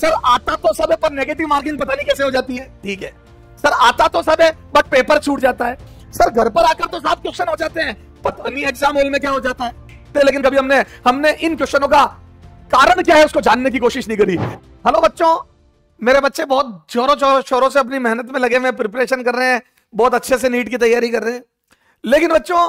Sir आता तो सब है पर नेगेटिव मार्किंग पता नहीं कैसे हो जाती है ठीक है सर आता तो सब है बट पेपर छूट जाता है सर घर पर आकर तो सात क्वेश्चन हो जाते हैं पता नहीं एग्जाम हॉल में क्या हो जाता है तो लेकिन कभी हमने हमने इन क्वेश्चनों का कारण क्या है उसको जानने की कोशिश नहीं करी हेलो बच्चों मेरे बच्चे बहुत जोरों शोरों से अपनी मेहनत में लगे हुए प्रिपरेशन कर रहे हैं बहुत अच्छे से नीट की तैयारी कर रहे हैं लेकिन बच्चों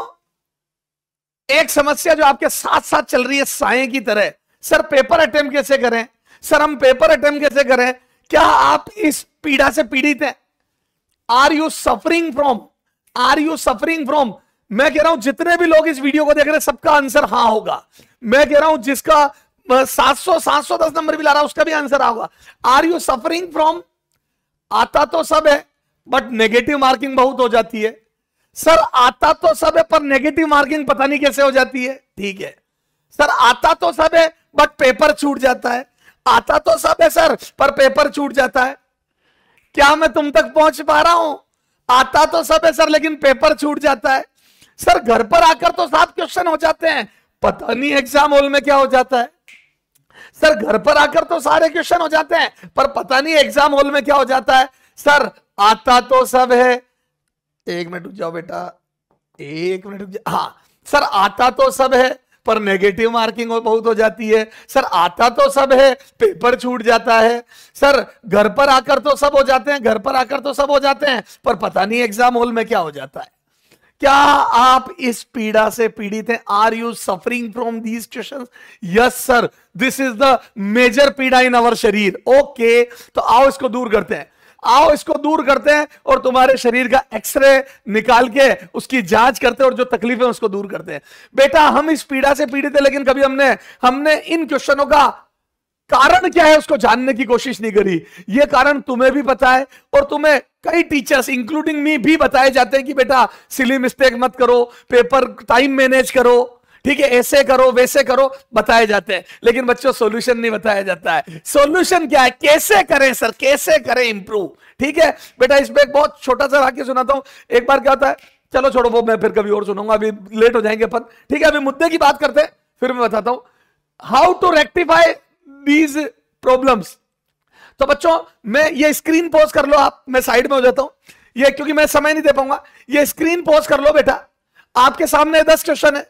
एक समस्या जो आपके साथ साथ चल रही है साय की तरह सर पेपर अटेम्प्ट कैसे करें सर हम पेपर अटेम्प कैसे करें क्या आप इस पीड़ा से पीड़ित हैं are you suffering from are you suffering from मैं कह रहा हूं जितने भी लोग इस वीडियो को देख रहे हैं सबका आंसर हाँ होगा मैं कह रहा हूं जिसका 700 710 नंबर भी ला रहा है उसका भी आंसर हाँ होगा आर यू सफरिंग फ्रॉम आता तो सब है बट नेगेटिव मार्किंग बहुत हो जाती है सर आता तो सब है पर नेगेटिव मार्किंग पता नहीं कैसे हो जाती है ठीक है सर आता तो सब है बट पेपर छूट जाता है आता तो सब है सर पर पेपर छूट जाता है क्या मैं तुम तक पहुंच पा रहा हूं आता तो सब है सर लेकिन पेपर छूट जाता है सर घर पर आकर तो सात क्वेश्चन हो जाते हैं पता नहीं एग्जाम हॉल में क्या हो जाता है सर घर पर आकर तो सारे क्वेश्चन हो जाते हैं पर पता नहीं एग्जाम हॉल में क्या हो जाता है सर आता तो सब है एक मिनट रुक जाओ बेटा एक मिनट रुक जाओ हाँ सर आता तो सब है पर नेगेटिव मार्किंग बहुत हो जाती है सर आता तो सब है पेपर छूट जाता है सर घर पर आकर तो सब हो जाते हैं घर पर आकर तो सब हो जाते हैं पर पता नहीं एग्जाम हॉल में क्या हो जाता है क्या आप इस पीड़ा से पीड़ित हैं are you suffering from these question yes sir this is the major पीड़ा इन अवर शरीर ओके तो आओ इसको दूर करते हैं आओ इसको दूर करते हैं और तुम्हारे शरीर का एक्सरे निकाल के उसकी जांच करते हैं और जो तकलीफ है उसको दूर करते हैं बेटा हम इस पीड़ा से पीड़ित है लेकिन कभी हमने हमने इन क्वेश्चनों का कारण क्या है उसको जानने की कोशिश नहीं करी ये कारण तुम्हें भी पता है और तुम्हें कई टीचर्स इंक्लूडिंग मी भी बताए जाते हैं कि बेटा सिली मिस्टेक मत करो पेपर टाइम मैनेज करो ठीक है ऐसे करो वैसे करो बताए जाते हैं लेकिन बच्चों सोल्यूशन नहीं बताया जाता है सोल्यूशन क्या है कैसे करें सर कैसे करें इंप्रूव ठीक है बेटा इसमें एक बहुत छोटा सा वाक्य सुनाता हूं एक बार क्या होता है चलो छोड़ो वो मैं फिर कभी और सुनूंगा अभी लेट हो जाएंगे अपन ठीक है अभी मुद्दे की बात करते हैं फिर मैं बताता हूं how to rectify these problems तो बच्चों मैं ये स्क्रीन पोज कर लो आप मैं साइड में हो जाता हूं ये क्योंकि मैं समय नहीं दे पाऊंगा ये स्क्रीन पोज कर लो बेटा आपके सामने दस क्वेश्चन है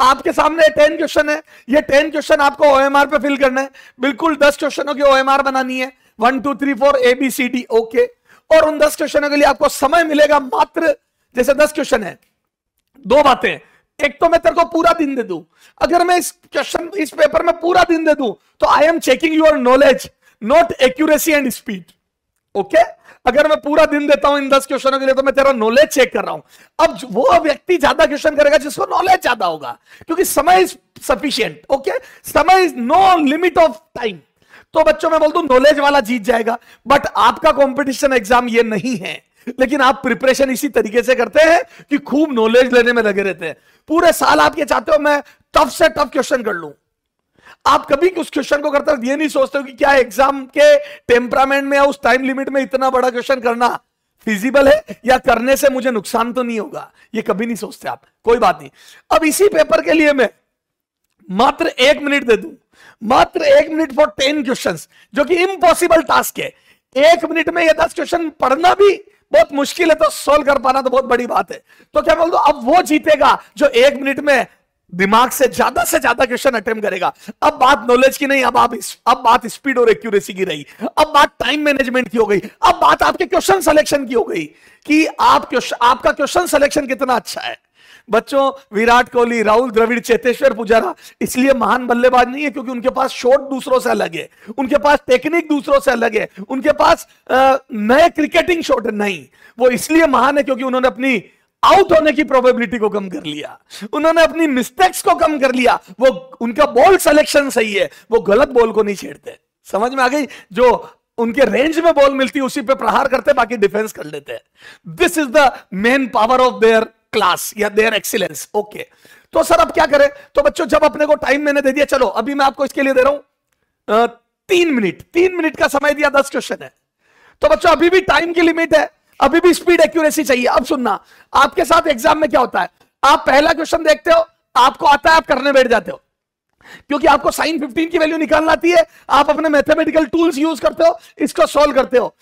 आपके सामने टेन क्वेश्चन है ये टेन क्वेश्चन आपको ओएमआर पे फिल करना है बिल्कुल दस क्वेश्चनों की ओएमआर बनानी है one two three four A B C D okay और उन दस क्वेश्चनों के लिए आपको समय मिलेगा मात्र जैसे दस क्वेश्चन है दो बातें एक तो मैं तेरे को पूरा दिन दे दू अगर मैं इस क्वेश्चन इस पेपर में पूरा दिन दे दू तो I am checking your knowledge not accuracy and speed okay अगर मैं पूरा दिन देता हूं इन दस क्वेश्चनों के लिए तो मैं तेरा नॉलेज चेक कर रहा हूं अब वो व्यक्ति ज्यादा क्वेश्चन करेगा जिसको नॉलेज ज्यादा होगा क्योंकि समय इज सफिशियंट ओके समय is no limit of time तो बच्चों मैं बोल दू नॉलेज वाला जीत जाएगा बट आपका कॉम्पिटिशन एग्जाम ये नहीं है लेकिन आप प्रिपरेशन इसी तरीके से करते हैं कि खूब नॉलेज लेने में लगे रहते हैं पूरे साल आप ये चाहते हो मैं टफ से टफ क्वेश्चन कर लू आप कभी उस क्वेश्चन को करते ये नहीं सोचते हो कि क्या एग्जाम के टेम्परामेंट में या उस टाइम लिमिट में इतना बड़ा क्वेश्चन करना फिजिबल है या करने से मुझे नुकसान तो नहीं होगा ये कभी नहीं सोचते आप कोई बात नहीं अब इसी पेपर के लिए मैं मात्र एक मिनट दे दू मात्र एक मिनट फॉर टेन क्वेश्चन जो कि इम्पॉसिबल टास्क है एक मिनट में यह दस क्वेश्चन पढ़ना भी बहुत मुश्किल है तो सोल्व कर पाना तो बहुत बड़ी बात है तो क्या बोल दो अब वो जीतेगा जो एक मिनट में दिमाग से ज्यादा से ज्यादा क्वेश्चन अटेम्प्ट करेगा अब बात नॉलेज की नहीं अब आप अब बात स्पीड और एक्यूरेसी की रही अब बात टाइम मैनेजमेंट की हो गई अब बात आपके क्वेश्चन सिलेक्शन की हो गई कि आप क्वेश्चन आपका क्वेश्चन सिलेक्शन कितना अच्छा है बच्चों विराट कोहली राहुल द्रविड़ चेतेश्वर पुजारा इसलिए महान बल्लेबाज नहीं है क्योंकि उनके पास शॉट दूसरों से अलग है उनके पास टेक्निक दूसरों से अलग है उनके पास नए क्रिकेटिंग शॉट नहीं वो इसलिए महान है क्योंकि उन्होंने अपनी आउट होने की प्रोबेबिलिटी को कम कर लिया उन्होंने अपनी मिस्टेक्स को कम कर लिया वो उनका बॉल सिलेक्शन सही है वो गलत बॉल को नहीं छेड़ते समझ में आ गई जो उनके रेंज में बॉल मिलती है उसी पे प्रहार करते बाकी डिफेंस कर लेते हैं this is the main power of their class या देयर एक्सीलेंस ओके तो सर अब क्या करें तो बच्चों जब अपने को टाइम मैंने दे दिया चलो अभी मैं आपको इसके लिए दे रहा हूं तीन मिनट तीन मिनट का समय दिया दस क्वेश्चन है तो बच्चों अभी भी टाइम की लिमिट है अभी भी स्पीड एक्यूरेसी चाहिए अब सुनना आपके साथ एग्जाम में क्या होता है आप पहला क्वेश्चन देखते हो आपको आता है आप करने बैठ जाते हो क्योंकि आपको साइन 15 की वैल्यू निकालना आती है आप अपने मैथमेटिकल टूल्स यूज करते हो इसको सॉल्व करते हो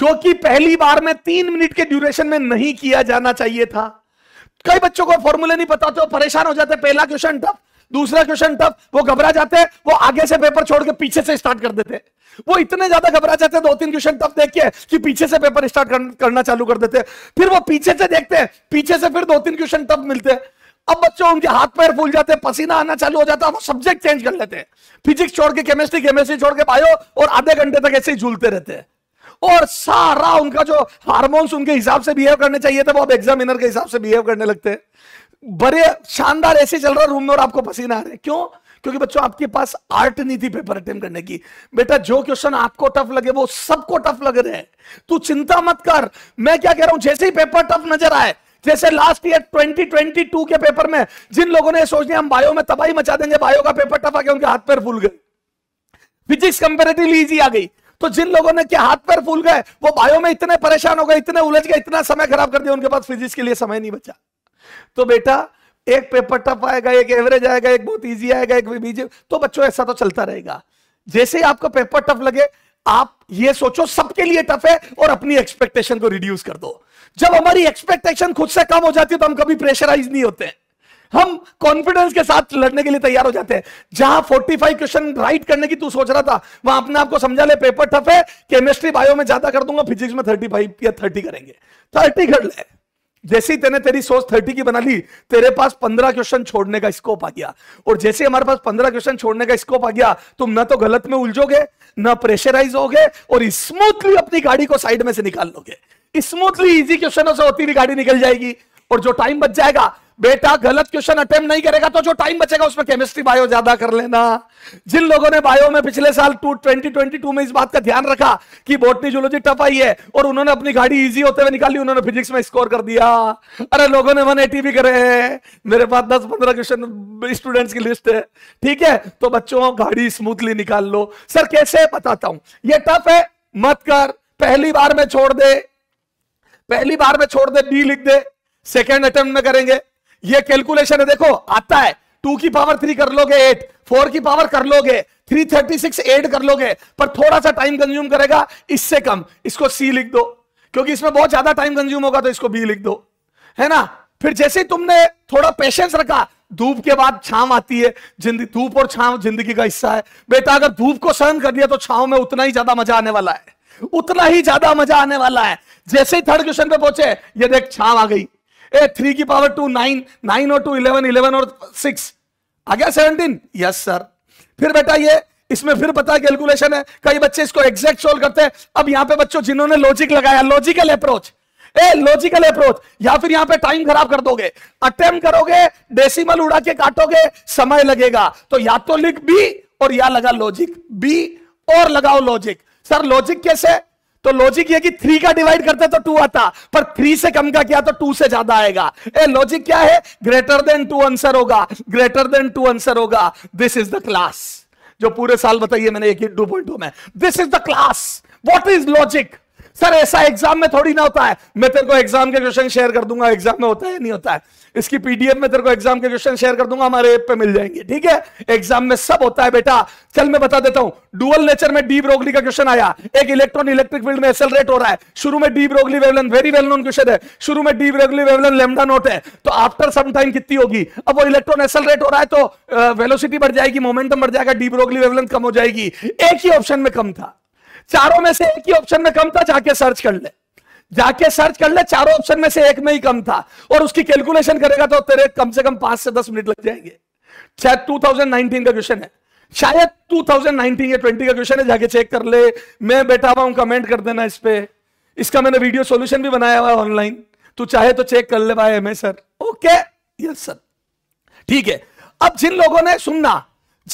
जो कि पहली बार में तीन मिनट के ड्यूरेशन में नहीं किया जाना चाहिए था कई बच्चों को फॉर्मूले नहीं पता तो परेशान हो जाते पहला क्वेश्चन टफ दूसरा क्वेश्चन टफ वो घबरा जाते वो आगे से पेपर छोड़ के पीछे से स्टार्ट कर देते वो इतने ज्यादा घबरा जाते दो तीन क्वेश्चन टफ देख के कि पीछे से पेपर स्टार्ट करना चालू कर देते फिर वो पीछे से देखते हैं पीछे से फिर दो तीन क्वेश्चन टफ मिलते हैं अब बच्चों उनके हाथ पैर फूल जाते हैं पसीना आना चालू हो जाता है वो सब्जेक्ट चेंज कर लेते हैं फिजिक्स छोड़ के केमिस्ट्री केमिस्ट्री छोड़ के बायो और आधे घंटे तक ऐसे ही झूलते रहते हैं और सारा उनका जो हार्मोन्स उनके हिसाब से बिहेव करने चाहिए था वो अब एग्जामिनर के हिसाब से बिहेव करने लगते हैं बड़े शानदार ऐसे चल रहा रूम में और आपको पसीना आ रहा है क्यों क्योंकि बच्चों आपके पास आर्ट नहीं थी पेपर अटेम्प्ट करने की बेटा जो क्वेश्चन आपको टफ लगे वो सबको टफ लग रहे हैं तू चिंता मत कर मैं क्या कह रहा हूं जैसे ही पेपर टफ नजर आए जैसे लास्ट ईयर 2022 के पेपर में जिन लोगों ने सोच लिया हम बायो में तबाही मचा देंगे बायो का पेपर टफ आ गया उनके हाथ पैर फूल गए फिजिक्स कंपेरेटिवली इजी आ गई तो जिन लोगों ने क्या हाथ पैर फूल गए वो बायो में इतने परेशान हो गए इतने उलझ गए इतना समय खराब कर दिया उनके पास फिजिक्स के लिए समय नहीं बचा तो बेटा एक पेपर टफ आएगा एक एवरेज आएगा एक बहुत इजी आएगा एक बीजे तो बच्चों ऐसा तो चलता रहेगा जैसे ही आपका पेपर टफ लगे आप ये सोचो सबके लिए टफ है और अपनी एक्सपेक्टेशन को रिड्यूस कर दो जब हमारी एक्सपेक्टेशन खुद से कम हो जाती है तो हम कभी प्रेशराइज नहीं होते हम कॉन्फिडेंस के साथ लड़ने के लिए तैयार हो जाते हैं जहां 45 क्वेश्चन राइट करने की तू सोच रहा था वहां अपने आपको समझा ले पेपर टफ है केमिस्ट्री बायो में ज्यादा कर दूंगा फिजिक्स में 35 या 30 करेंगे 30 कर ले जैसे ही तेने तेरी सोच थर्टी की बना ली तेरे पास पंद्रह क्वेश्चन छोड़ने का स्कोप आ गया और जैसे हमारे पास पंद्रह क्वेश्चन छोड़ने का स्कोप आ गया तुम ना तो गलत में उलझोगे ना प्रेशराइज होगे और स्मूथली अपनी गाड़ी को साइड में से निकाल लोगे स्मूथली इजी क्वेश्चनों से होती हुई गाड़ी निकल जाएगी और जो टाइम बच जाएगा बेटा गलत क्वेश्चन अटेम्प्ट नहीं करेगा तो जो टाइम बचेगा उसमें केमिस्ट्री बायो ज्यादा कर लेना जिन लोगों ने बायो में पिछले साल टू ट्वेंटी ट्वेंटी टू में इस बात का ध्यान रखा कि बोटनी जूलॉजी टफ आई है और उन्होंने अपनी गाड़ी इजी होते हुए निकाली उन्होंने फिजिक्स में स्कोर कर दिया अरे लोगों ने वन भी करे मेरे पास दस पंद्रह क्वेश्चन स्टूडेंट्स की लिस्ट है ठीक है तो बच्चों गाड़ी स्मूथली निकाल लो सर कैसे बताता हूं ये टफ है मत कर पहली बार में छोड़ दे पहली बार में छोड़ दे डी लिख दे सेकेंड अटेम्प्ट में करेंगे ये कैलकुलेशन है देखो आता है टू की पावर थ्री कर लोगे एट फोर की पावर कर लोगे थ्री थर्टी सिक्स एट कर लोगे पर थोड़ा सा टाइम कंज्यूम करेगा इससे कम इसको सी लिख दो क्योंकि इसमें बहुत ज्यादा टाइम कंज्यूम होगा तो इसको बी लिख दो है ना फिर जैसे तुमने थोड़ा पेशेंस रखा धूप के बाद छाव आती है जिंदगी धूप और छाव जिंदगी का हिस्सा है बेटा अगर धूप को सहन कर दिया तो छाव में उतना ही ज्यादा मजा आने वाला है उतना ही ज्यादा मजा आने वाला है जैसे ही थर्ड क्वेश्चन पे पहुंचे ये देख छाव आ गई ए थ्री की पावर टू नाइन नाइन और टू इलेवन इलेवन और सिक्स आ गया सेवनटीन यस सर फिर बेटा ये इसमें फिर पता कैलकुलेशन है कई बच्चे इसको एग्जैक्ट सोल्व करते हैं अब यहां पे बच्चों जिन्होंने लॉजिक लगाया logical approach a logical approach या फिर यहां पे टाइम खराब कर दोगे अटेम करोगे डेसिमल उड़ा के काटोगे समय लगेगा तो या तो लिख बी और या लगा लॉजिक बी और लगाओ लॉजिक सर लॉजिक कैसे तो लॉजिक ये कि थ्री का डिवाइड करते तो टू आता पर थ्री से कम का किया तो टू से ज्यादा आएगा ए लॉजिक क्या है ग्रेटर देन टू आंसर होगा ग्रेटर देन टू आंसर होगा दिस इज द क्लास जो पूरे साल बताइए मैंने एक ही टू पॉइंट में this is the class what is logic sir ऐसा एग्जाम में थोड़ी ना होता है मैं तेरे को एग्जाम के क्वेश्चन शेयर कर दूंगा एग्जाम में होता है नहीं होता है इसकी पीडीएफ में तेरे को एग्जाम के क्वेश्चन शेयर कर दूंगा हमारे ऐप पे मिल जाएंगे ठीक है एग्जाम में सब होता है बेटा चल मैं बता देता हूं डुअल नेचर में डी ब्रोगली का क्वेश्चन आया एक इलेक्ट्रॉन इलेक्ट्रिक फील्ड में एक्सेलरेट हो रहा है शुरू में de Broglie wavelength very well known question है शुरू में de Broglie wavelength lambda note है तो आफ्टर सम टाइम कितनी होगी अब वो इलेक्ट्रॉन एक्सेलरेट हो रहा है तो वेलोसिटी बढ़ जाएगी मोमेंटम बढ़ जाएगा डी ब्रोगली वेवलन कम हो जाएगी एक ही ऑप्शन में कम था चारों में से एक ही ऑप्शन में कम था जाके सर्च कर ले जाके सर्च कर ले चारों ऑप्शन में से एक में ही कम था और उसकी कैलकुलेशन करेगा तो तेरे कम से कम पांच से दस मिनट लग जाएंगे शायद 2019 का क्वेश्चन है शायद 2019 या 20 का क्वेश्चन है जाके चेक कर ले मैं बैठा हुआ हूं कमेंट कर देना इस पर इसका मैंने वीडियो सोल्यूशन भी बनाया हुआ ऑनलाइन तू चाहे तो चेक कर ले भाई एम सर ओके यस सर ठीक है अब जिन लोगों ने सुनना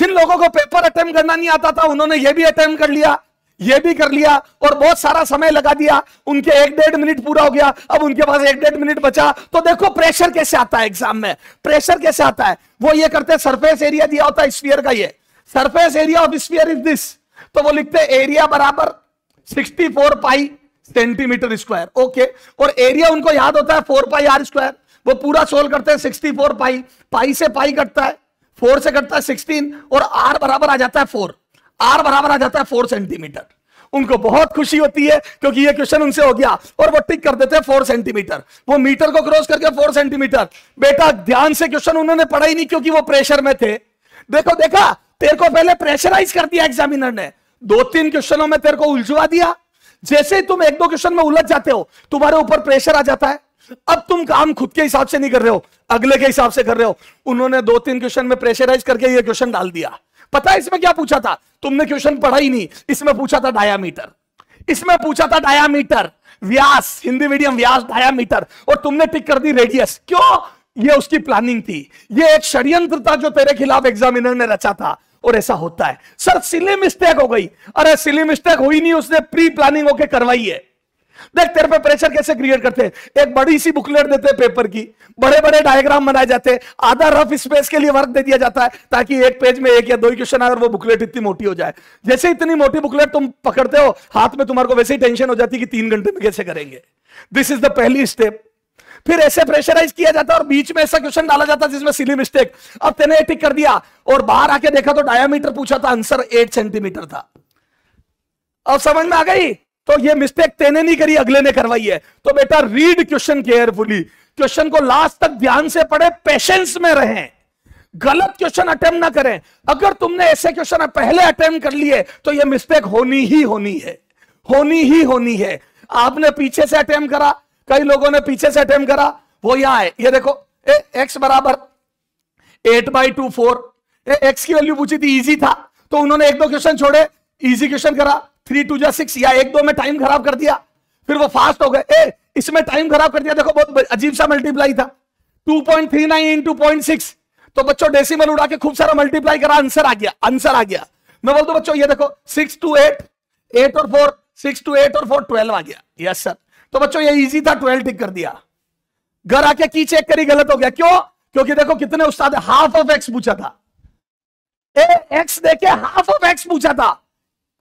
जिन लोगों को पेपर अटेम्प्ट करना नहीं आता था उन्होंने यह भी अटेम्प्ट कर लिया ये भी कर लिया और बहुत सारा समय लगा दिया उनके एक डेढ़ मिनट पूरा हो गया अब उनके पास एक डेढ़ मिनट बचा तो देखो प्रेशर कैसे आता है एग्जाम में प्रेशर कैसे आता है वो ये करते हैं सरफेस एरिया दिया होता है स्पीयर का ये surface area of sphere is this तो वो लिखते हैं एरिया बराबर four pi centimetre square okay और एरिया उनको याद होता है फोर पाई आर स्क्वायर वो पूरा सोल्व करते हैं फोर पाई पाई से पाई कटता है फोर से कटता है सिक्सटीन और आर बराबर आ जाता है फोर आर बराबर आ जाता है फोर सेंटीमीटर उनको बहुत खुशी होती है क्योंकि ये क्वेश्चन उनसे हो गया और वो टिक कर देते हैं फोर सेंटीमीटर वो मीटर को क्रॉस करके फोर सेंटीमीटर बेटा ध्यान से क्वेश्चन उन्होंने पढ़ा ही नहीं क्योंकि वो प्रेशर में थे देखो देखा तेरे को पहले प्रेशराइज कर दिया एग्जामिनर ने दो तीन क्वेश्चनों में तेरे को उलझवा दिया जैसे ही तुम एक दो क्वेश्चन में उलझ जाते हो तुम्हारे ऊपर प्रेशर आ जाता है अब तुम काम खुद के हिसाब से नहीं कर रहे हो अगले के हिसाब से कर रहे हो उन्होंने दो तीन क्वेश्चन में प्रेशराइज करके ये क्वेश्चन डाल दिया पता है इसमें क्या पूछा था तुमने क्वेश्चन पढ़ा ही नहीं इसमें पूछा था डायामीटर इसमें पूछा था डायामीटर व्यास हिंदी मीडियम व्यास डायामीटर और तुमने टिक कर दी रेडियस क्यों ये उसकी प्लानिंग थी ये एक षड्यंत्र था जो तेरे खिलाफ एग्जामिनर ने रचा था और ऐसा होता है सर सिली मिस्टेक हो गई अरे सिली मिस्टेक हुई नहीं उसने प्री प्लानिंग होके करवाई है देख तेरे पे प्रेशर कैसे क्रिएट करते हैं एक बड़ी सी बुकलेट देते हैं पेपर की बड़े बड़े डायग्राम बनाए जाते हैं आधा रफ स्पेस के लिए वर्क दे दिया जाता है ताकि एक पेज में एक या दो ही क्वेश्चन आए और वो बुकलेट इतनी मोटी हो जाए जैसे इतनी मोटी बुकलेट तुम पकड़ते हो हाथ में तुम्हारे को वैसे ही टेंशन हो जाती है कि तीन घंटे में कैसे करेंगे दिस इज द पहली स्टेप फिर ऐसे प्रेशराइज किया जाता है और बीच में ऐसा क्वेश्चन डाला जाता है जिसमें सिली मिस्टेक अब तेने टिक कर दिया और बाहर आके देखा तो डायमीटर पूछा था आंसर एट सेंटीमीटर था अब समझ में आ गई तो ये मिस्टेक तेने नहीं करी अगले ने करवाई है तो बेटा रीड क्वेश्चन केयरफुली क्वेश्चन को लास्ट तक ध्यान से पढ़े पेशेंस में रहें गलत क्वेश्चन अटेम्प्ट ना करें अगर तुमने ऐसे क्वेश्चन पहले अटेम्प्ट कर लिए तो ये मिस्टेक होनी ही होनी है होनी ही होनी है आपने पीछे से अटेम्प्ट करा कई लोगों ने पीछे से अटेम्प्ट करा वो यहां है ये देखो ए, एक्स बराबर eight by two four x की वैल्यू पूछी थी इजी था तो उन्होंने एक दो क्वेश्चन छोड़े इजी क्वेश्चन करा थ्री टू या सिक्स या एक दो में टाइम खराब कर दिया फिर वो फास्ट हो गए ए इसमें टाइम खराब कर दिया देखो बहुत अजीब सा मल्टीप्लाई था two point three nine into point six तो बच्चों डेसिमल उड़ा के खूब सारा मल्टीप्लाई करा आंसर आ गया आंसर आ गया मैं बोलता बच्चों ये देखो सिक्स टू एट एट और फोर सिक्स टू एट और फोर ट्वेल्व आ गया यस सर तो बच्चों ये इजी था ट्वेल्व टिक कर दिया घर आके की चेक करी गलत हो गया क्यों क्योंकि देखो कितने उस्ताद हाफ ऑफ एक्स पूछा था ए एक्स देखे हाफ ऑफ एक्स पूछा था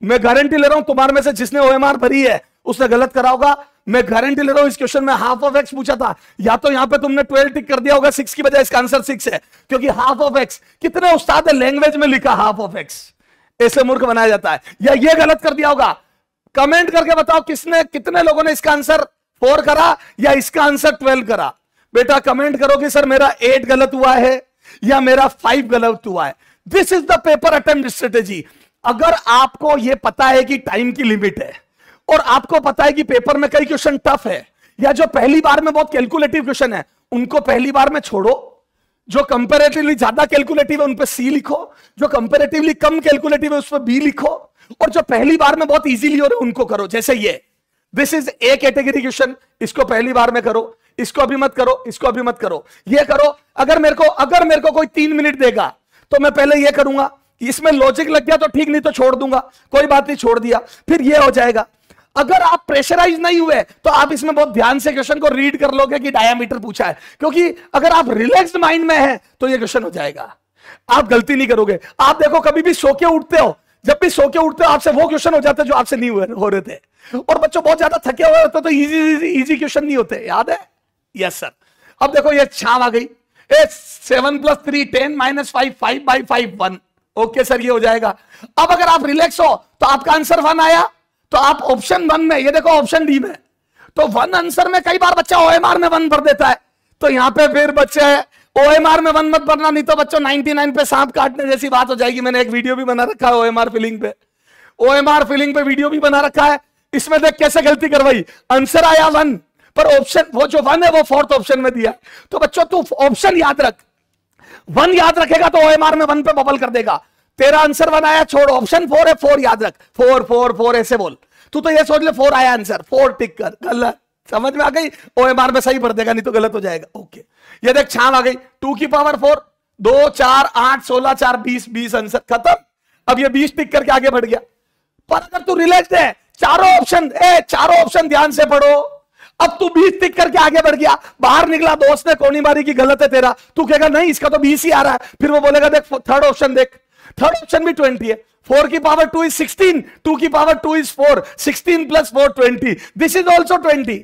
मैं गारंटी ले रहा हूं तुम्हारे में से जिसने ओएमआर भरी है उसने गलत करा होगा मैं गारंटी ले रहा हूं इस क्वेश्चन में हाफ ऑफ एक्स पूछा था या तो यहां पे तुमने ट्वेल्व टिक कर दिया होगा सिक्स की बजाय इसका आंसर सिक्स है क्योंकि हाफ ऑफ एक्स कितने उस्ताद है लैंग्वेज में लिखा हाफ ऑफ एक्स ऐसे मूर्ख बनाया जाता है या ये गलत कर दिया होगा कमेंट करके बताओ किसने कितने लोगों ने इसका आंसर फोर करा या इसका आंसर ट्वेल्व करा बेटा कमेंट करो कि सर मेरा एट गलत हुआ है या मेरा फाइव गलत हुआ है this is the paper attempt strategy अगर आपको यह पता है कि टाइम की लिमिट है और आपको पता है कि पेपर में कई क्वेश्चन टफ है या जो पहली बार में बहुत कैलकुलेटिव क्वेश्चन है उनको पहली बार में छोड़ो जो कंपेरेटिवली ज्यादा कैलकुलेटिव है उन पर सी लिखो जो कंपेरेटिवली कम कैलकुलेटिव है उस पर बी लिखो और जो पहली बार में बहुत इजीली हो रहे उनको करो जैसे ये this is a category question इसको पहली बार में करो इसको अभी मत करो इसको अभी मत करो ये करो अगर मेरे को अगर मेरे को कोई तीन मिनट देगा तो मैं पहले ये करूंगा इसमें लॉजिक लग गया तो ठीक नहीं तो छोड़ दूंगा कोई बात नहीं छोड़ दिया फिर यह हो जाएगा अगर आप प्रेशराइज नहीं हुए तो आप इसमें बहुत ध्यान से क्वेश्चन को रीड कर लोगे कि डायमीटर पूछा है क्योंकि अगर आप रिलैक्स्ड माइंड में हैं तो ये क्वेश्चन हो जाएगा आप गलती नहीं करोगे आप देखो कभी भी सोके उठते हो जब भी सोके उठते हो आपसे वो क्वेश्चन हो जाते हैं जो आपसे नहीं हुए हो रहे थे और बच्चों बहुत ज्यादा थके हुए होते तो इजी इजी क्वेश्चन नहीं होते याद है यस सर अब देखो ये छाव आ गई seven plus three ten minus five five by five one okay sir ये हो जाएगा अब अगर आप रिलैक्स हो तो आपका आंसर वन आया तो आप ऑप्शन वन में ये देखो ऑप्शन डी में तो वन आंसर में कई बार बच्चा ओएमआर में वन भर देता है तो यहां पे फिर बच्चे ओएमआर में वन मत भरना नहीं तो बच्चों नाइन पे सांप काटने जैसी बात हो जाएगी मैंने एक वीडियो भी बना रखा है ओएमआर फिलिंग पे ओएमआर फिलिंग पे वीडियो भी बना रखा है इसमें देख कैसे गलती करवाई आंसर आया वन पर ऑप्शन वो जो वन है वो फोर्थ ऑप्शन में दिया तो बच्चों तू ऑप्शन याद रख वन याद रखेगा तो ओएमआर में वन पे बबल कर देगा तेरा आंसर वन आया छोड़ ऑप्शन फोर है फोर याद रख फोर फोर फोर ऐसे बोल तू तो ये सोच ले फोर आया आंसर फोर टिक कर गलत समझ में आ गई ओएमआर में सही भर देगा नहीं तो गलत हो जाएगा ओके ये देख छाम आ गई टू की पावर फोर दो चार आठ सोलह चार बीस बीस आंसर खत्म अब ये बीस टिक करके आगे बढ़ गया पर अगर तू रिलेक्ट है चारों ऑप्शन ए चारों ऑप्शन ध्यान से पढ़ो अब तू बीस टिक करके आगे बढ़ गया बाहर निकला दोस्त ने कोनी मारी की गलत है तेरा तू कहेगा नहीं इसका तो बीस ही आ रहा है फिर वो बोलेगा देख थर्ड ऑप्शन देख थर्ड ऑप्शन भी ट्वेंटी है फोर की power two is sixteen two की power two is four sixteen plus four twenty this is also twenty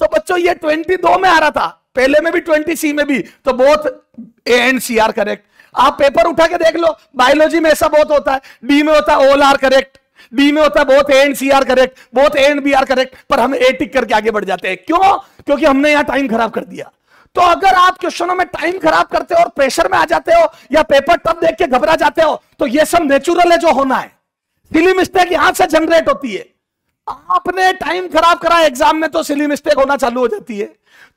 तो बच्चों ये ट्वेंटी दो में आ रहा था पहले में भी ट्वेंटी सी में भी तो both A and C are correct आप पेपर उठा के देख लो बायोलॉजी में ऐसा बहुत होता है डी में होता है ओल आर करेक्ट बी में होता है both and C are correct both and B are correct पर हम ए टिक करके आगे बढ़ जाते हैं क्यों क्योंकि हमने यहां टाइम खराब कर दिया तो अगर आप क्वेश्चनों में टाइम खराब करते हो और प्रेशर में आ जाते हो या पेपर टफ देख के घबरा जाते हो तो ये सब नेचुरल है जो होना है सिली मिस्टेक यहां से जनरेट होती है आपने टाइम खराब करा एग्जाम में तो सिली मिस्टेक होना चालू हो जाती है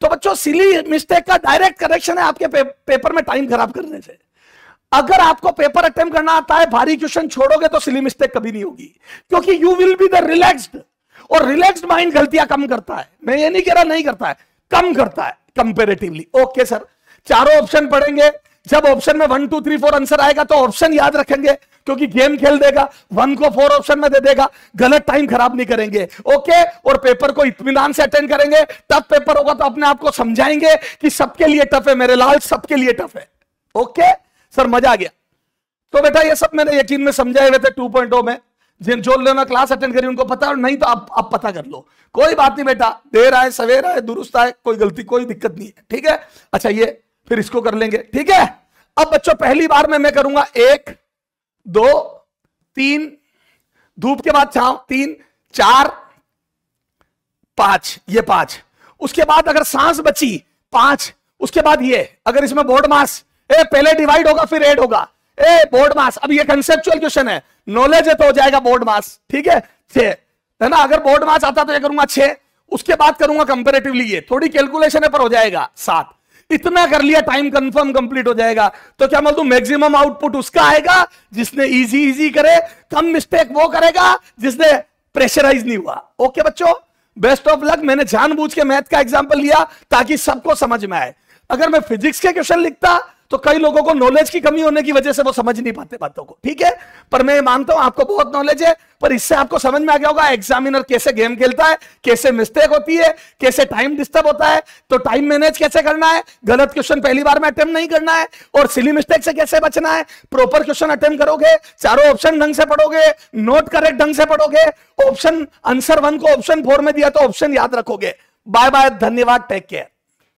तो बच्चों सिली मिस्टेक का डायरेक्ट करेक्शन है आपके पे, पेपर में टाइम खराब करने से अगर आपको पेपर अटेम्प्ट करना आता है भारी क्वेश्चन छोड़ोगे तो सिली मिस्टेक कभी नहीं होगी क्योंकि you will be the relaxed और रिलैक्स्ड माइंड गलतियां कम करता है मैं ये नहीं कह रहा नहीं करता है कम करता है कंपेरेटिवली ओके सर चारों ऑप्शन पढ़ेंगे जब ऑप्शन में one two three four answer आएगा तो ऑप्शन याद रखेंगे क्योंकि गेम खेल देगा वन को फोर ऑप्शन में दे देगा गलत टाइम खराब नहीं करेंगे ओके और पेपर को इतमान से अटेंड करेंगे टफ पेपर होगा तो अपने आप को समझाएंगे कि सबके लिए टफ है मेरे लाल सबके लिए टफ है ओके okay? सर मजा आ गया तो बेटा ये सब मैंने यकीन में समझाए हुए थे टू ओ oh में जिन जो लेना क्लास अटेंड करी उनको पता और नहीं तो आप आप पता कर लो कोई बात नहीं बेटा देर आए सवेर आए दुरुस्त आए कोई गलती कोई दिक्कत नहीं है ठीक है अच्छा ये फिर इसको कर लेंगे ठीक है अब बच्चों पहली बार में मैं करूंगा एक दो तीन धूप के बाद छाव तीन चार पांच ये पांच उसके बाद अगर सांस बची पांच उसके बाद ये अगर इसमें बोर्ड मास ए पहले डिवाइड होगा फिर एड होगा ए बोर्ड मास अब ये कंसेप्चुअल क्वेश्चन है नॉलेज है तो हो जाएगा बोर्ड मास ठीक है छे है ना अगर बोर्ड मास आता तो यह करूंगा छे उसके बाद करूंगा कंपेरेटिवली ये थोड़ी कैलकुलेशन है पर हो जाएगा सात इतना कर लिया टाइम कंफर्म कंप्लीट हो जाएगा तो क्या मतलब मैक्सिमम आउटपुट उसका आएगा जिसने इजी इजी करे कम मिस्टेक वो करेगा जिसने प्रेशराइज नहीं हुआ ओके बच्चों बेस्ट ऑफ लक मैंने जानबूझ के मैथ का एग्जांपल लिया ताकि सबको समझ में आए अगर मैं फिजिक्स के क्वेश्चन लिखता तो कई लोगों को नॉलेज की कमी होने की वजह से वो समझ नहीं पाते बातों को ठीक है पर मैं मानता हूं आपको बहुत नॉलेज है पर इससे आपको समझ में आ गया होगा एग्जामिनर कैसे गेम खेलता है कैसे मिस्टेक होती है कैसे टाइम डिस्टर्ब होता है तो टाइम मैनेज कैसे करना है गलत क्वेश्चन पहली बार में अटेम्प्ट नहीं करना है और सिली मिस्टेक से कैसे बचना है प्रॉपर क्वेश्चन अटेम्प्ट करोगे चारों ऑप्शन ढंग से पढ़ोगे नोट करेक्ट ढंग से पढ़ोगे ऑप्शन आंसर वन को ऑप्शन फोर में दिया तो ऑप्शन याद रखोगे बाय बाय धन्यवाद टेक केयर